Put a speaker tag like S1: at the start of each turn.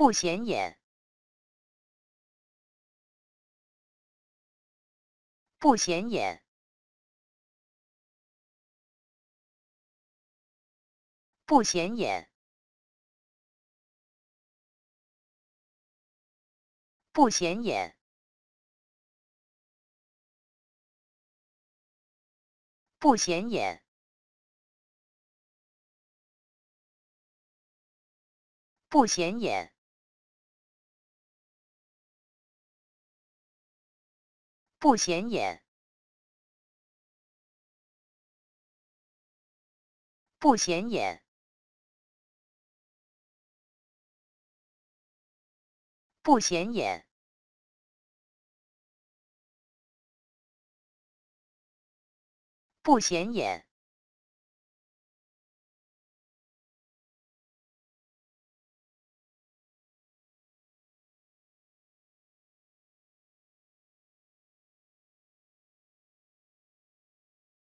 S1: 不显眼，不显眼，不显眼，不显眼，不显眼，不显眼。不显眼，不显眼，不显眼，不显眼。